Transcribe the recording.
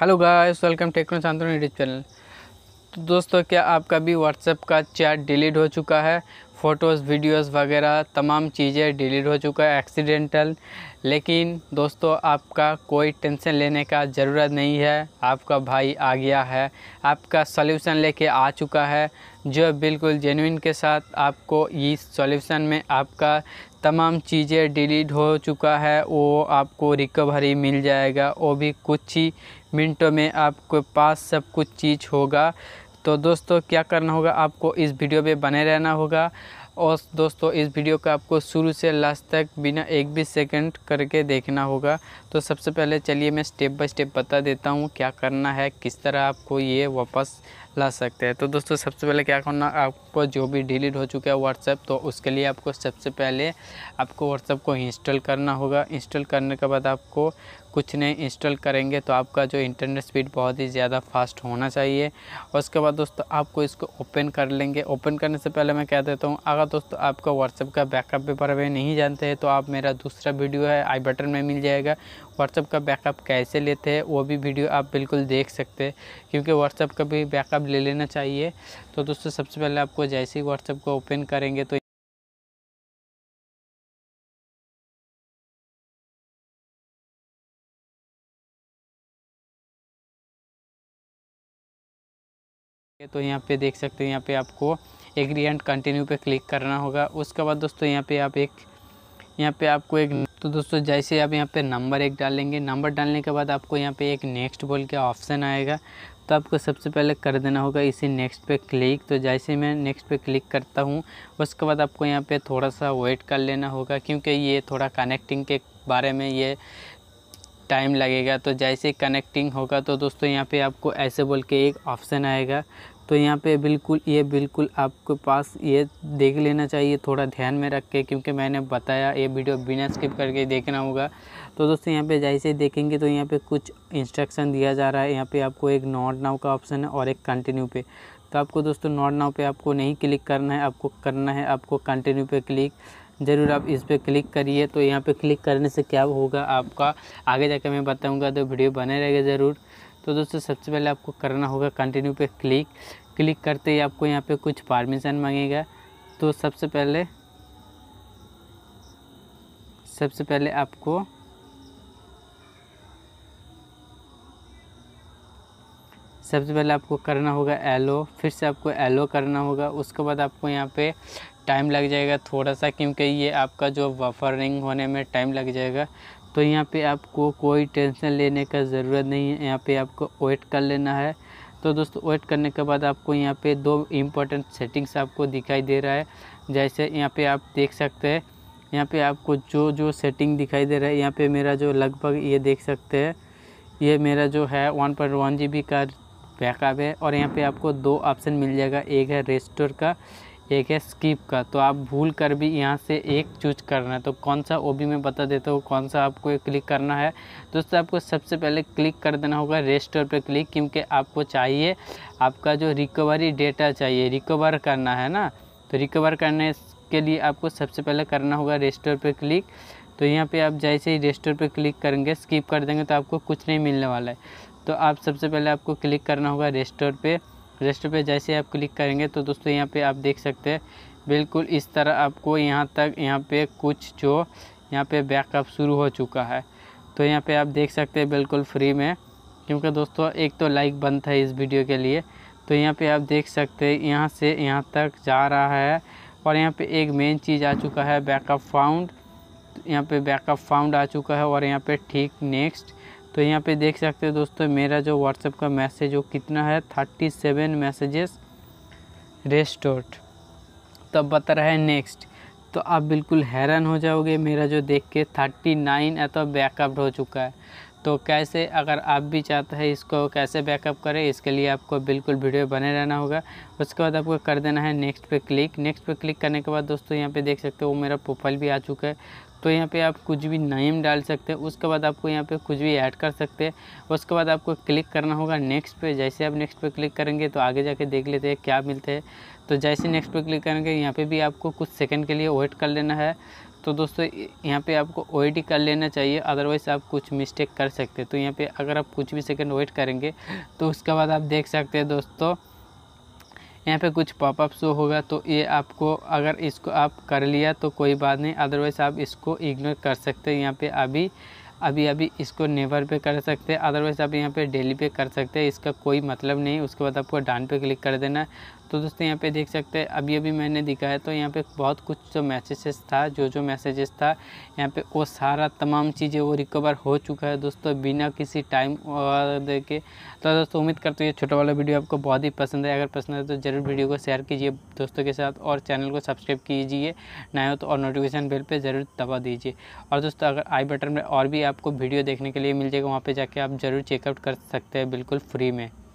hello guys welcome techno Shant YouTube channel तो दोस्तों क्या आपका भी व्हाट्सएप का चैट डिलीट हो चुका है फ़ोटोज़ वीडियोस वगैरह तमाम चीज़ें डिलीट हो चुका है एक्सीडेंटल लेकिन दोस्तों आपका कोई टेंशन लेने का ज़रूरत नहीं है आपका भाई आ गया है आपका सॉल्यूशन लेके आ चुका है जो बिल्कुल जेनुइन के साथ आपको इस सॉल्यूशन में आपका तमाम चीज़ें डिलीट हो चुका है वो आपको रिकवरी मिल जाएगा वो भी कुछ ही मिनटों में आपके पास सब कुछ चीज़ होगा तो दोस्तों क्या करना होगा आपको इस वीडियो में बने रहना होगा और दोस्तों इस वीडियो का आपको शुरू से लास्ट तक बिना एक भी सेकंड करके देखना होगा तो सबसे पहले चलिए मैं स्टेप बाय स्टेप बता देता हूँ क्या करना है किस तरह आपको ये वापस ला सकते हैं तो दोस्तों सबसे पहले क्या करना आपको जो भी डिलीट हो चुका है व्हाट्सएप तो उसके लिए आपको सबसे पहले आपको व्हाट्सएप को इंस्टॉल करना होगा इंस्टॉल करने के बाद आपको कुछ नहीं इंस्टॉल करेंगे तो आपका जो इंटरनेट स्पीड बहुत ही ज़्यादा फास्ट होना चाहिए और उसके बाद दोस्तों आपको इसको ओपन कर लेंगे ओपन करने से पहले मैं कह देता हूँ अगर दोस्तों आपका व्हाट्सएप का बैकअप भी पर नहीं जानते हैं तो आप मेरा दूसरा वीडियो है आई बटन में मिल जाएगा व्हाट्सअप का बैकअप कैसे लेते हैं वो भी वीडियो आप बिल्कुल देख सकते हैं क्योंकि व्हाट्सअप का भी बैकअप ले लेना चाहिए तो दोस्तों सबसे पहले आपको जैसे ही व्हाट्सअप को ओपन करेंगे तो तो यहाँ पे देख सकते हैं यहाँ पे आपको एग्री एंड कंटिन्यू पे क्लिक करना होगा उसके बाद दोस्तों यहाँ पे आप एक यहाँ पे आपको एक तो दोस्तों जैसे आप यहाँ पे नंबर एक डालेंगे नंबर डालने के बाद आपको यहाँ पे एक नेक्स्ट बोल के ऑप्शन आएगा तो आपको सबसे पहले कर देना होगा इसी नेक्स्ट पे क्लिक तो जैसे मैं नेक्स्ट पे क्लिक करता हूँ उसके बाद आपको यहाँ पे थोड़ा सा वेट कर लेना होगा क्योंकि ये थोड़ा कनेक्टिंग के बारे में ये टाइम लगेगा तो जैसे कनेक्टिंग होगा तो दोस्तों यहाँ पे आपको ऐसे बोल के एक ऑप्शन आएगा तो यहाँ पे बिल्कुल ये बिल्कुल आपके पास ये देख लेना चाहिए थोड़ा ध्यान में रख के क्योंकि मैंने बताया ये वीडियो बिना स्किप करके देखना होगा तो दोस्तों यहाँ पे जैसे देखेंगे तो यहाँ पे कुछ इंस्ट्रक्शन दिया जा रहा है यहाँ पे आपको एक नॉट नाव का ऑप्शन है और एक कंटिन्यू पे तो आपको दोस्तों नॉट नाव पर आपको नहीं क्लिक करना है आपको करना है आपको कंटिन्यू पर क्लिक ज़रूर आप इस पर क्लिक करिए तो यहाँ पर क्लिक करने से क्या होगा आपका आगे जाकर मैं बताऊँगा तो वीडियो बने रहेगा ज़रूर तो दोस्तों सबसे पहले आपको करना होगा कंटिन्यू पे क्लिक क्लिक करते ही आपको यहाँ पे कुछ परमिशन मांगेगा तो सबसे पहले सबसे पहले आपको सबसे पहले आपको करना होगा एलो फिर से आपको एलो करना होगा उसके बाद आपको यहाँ पे टाइम लग जाएगा थोड़ा सा क्योंकि ये आपका जो बफरिंग होने में टाइम लग जाएगा तो यहाँ पे आपको कोई टेंशन लेने का ज़रूरत नहीं है यहाँ पे आपको वेट कर लेना है तो दोस्तों वेट करने के बाद आपको यहाँ पे दो इम्पोर्टेंट सेटिंग्स आपको दिखाई दे रहा है जैसे यहाँ पे आप देख सकते हैं यहाँ पे आपको जो जो सेटिंग दिखाई दे रहा है यहाँ पे मेरा जो लगभग ये देख सकते हैं ये मेरा जो है वन पॉइंट वन जी बी का बैकअप है और यहाँ पर आपको दो ऑप्शन मिल जाएगा एक है रेस्टोर का एक है स्कीप का तो आप भूल कर भी यहाँ से एक चूज करना है तो कौन सा ओ भी मैं बता देता हूँ कौन सा आपको क्लिक करना है दोस्तों आपको सबसे पहले क्लिक कर देना होगा रजिस्टर पर क्लिक क्योंकि आपको चाहिए आपका जो रिकवरी डेटा चाहिए रिकवर करना है ना तो रिकवर करने के लिए आपको सबसे पहले करना होगा रजिस्टर पर क्लिक तो यहाँ पे आप जैसे ही रजिस्टर पर क्लिक करेंगे स्किप कर देंगे तो आपको कुछ नहीं मिलने वाला है तो आप सबसे पहले आपको क्लिक करना होगा रजिस्टर पर रजिस्टर पे जैसे आप क्लिक करेंगे तो दोस्तों यहाँ पे आप देख सकते हैं बिल्कुल इस तरह आपको यहाँ तक यहाँ पे कुछ जो यहाँ पे बैकअप शुरू हो चुका है तो यहाँ पे आप देख सकते हैं बिल्कुल फ्री में क्योंकि दोस्तों एक तो लाइक बंद था इस वीडियो के लिए तो यहाँ पर आप देख सकते हैं यहाँ से यहाँ तक जा रहा है और यहाँ पर एक मेन चीज़ आ चुका है बैकअप फाउंड यहाँ पे बैकअप फाउंड आ चुका है और यहाँ पे ठीक नेक्स्ट तो यहाँ पे देख सकते हो दोस्तों मेरा जो व्हाट्सएप का मैसेज वो कितना है थर्टी सेवन मैसेजेस रेस्टोर्ड तब बता रहा है नेक्स्ट तो आप बिल्कुल हैरान हो जाओगे मेरा जो देख के थर्टी नाइन तो बैकअप हो चुका है तो कैसे अगर आप भी चाहते हैं इसको कैसे बैकअप करें इसके लिए आपको बिल्कुल वीडियो बने रहना होगा उसके बाद आपको कर देना है नेक्स्ट पे क्लिक नेक्स्ट पे क्लिक करने के बाद दोस्तों यहाँ पे देख सकते हो मेरा प्रोफाइल भी आ चुका है तो यहाँ पे आप कुछ भी नेम डाल सकते हैं उसके बाद आपको यहाँ पे कुछ भी ऐड कर सकते हैं उसके बाद आपको क्लिक करना होगा नेक्स्ट पे जैसे आप नेक्स्ट पे क्लिक करेंगे तो आगे जाके देख लेते हैं क्या मिलते हैं तो जैसे नेक्स्ट पे क्लिक करेंगे यहाँ पे भी आपको कुछ सेकंड के लिए वेट कर लेना है तो दोस्तों यहाँ पर आपको ओ कर लेना चाहिए अदरवाइज़ आप कुछ मिस्टेक कर सकते हैं तो यहाँ पर अगर आप कुछ भी सेकेंड वेट करेंगे तो उसके बाद आप देख सकते हैं दोस्तों यहाँ पे कुछ पॉपअप शो होगा तो ये आपको अगर इसको आप कर लिया तो कोई बात नहीं अदरवाइज़ आप इसको इग्नोर कर सकते हैं यहाँ पे अभी अभी अभी इसको नेवर पे कर सकते हैं अदरवाइज़ आप यहाँ पे डेली पे कर सकते हैं इसका कोई मतलब नहीं उसके बाद आपको डान पे क्लिक कर देना तो दोस्तों यहाँ पे देख सकते हैं अभी अभी मैंने दिखाया तो यहाँ पे बहुत कुछ जो मैसेजेस था जो जो मैसेजेस था यहाँ पे वो सारा तमाम चीज़ें वो रिकवर हो चुका है दोस्तों बिना किसी टाइम और दे के तो दोस्तों उम्मीद करते हैं ये छोटा वाला वीडियो आपको बहुत ही पसंद है अगर पसंद है तो ज़रूर वीडियो को शेयर कीजिए दोस्तों के साथ और चैनल को सब्सक्राइब कीजिए ना हो तो और नोटिफिकेशन बेल पर ज़रूर दबा दीजिए और दोस्तों अगर आई बटन में और भी आपको वीडियो देखने के लिए मिल जाएगा वहाँ पर जाके आप ज़रूर चेकआउट कर सकते हैं बिल्कुल फ्री में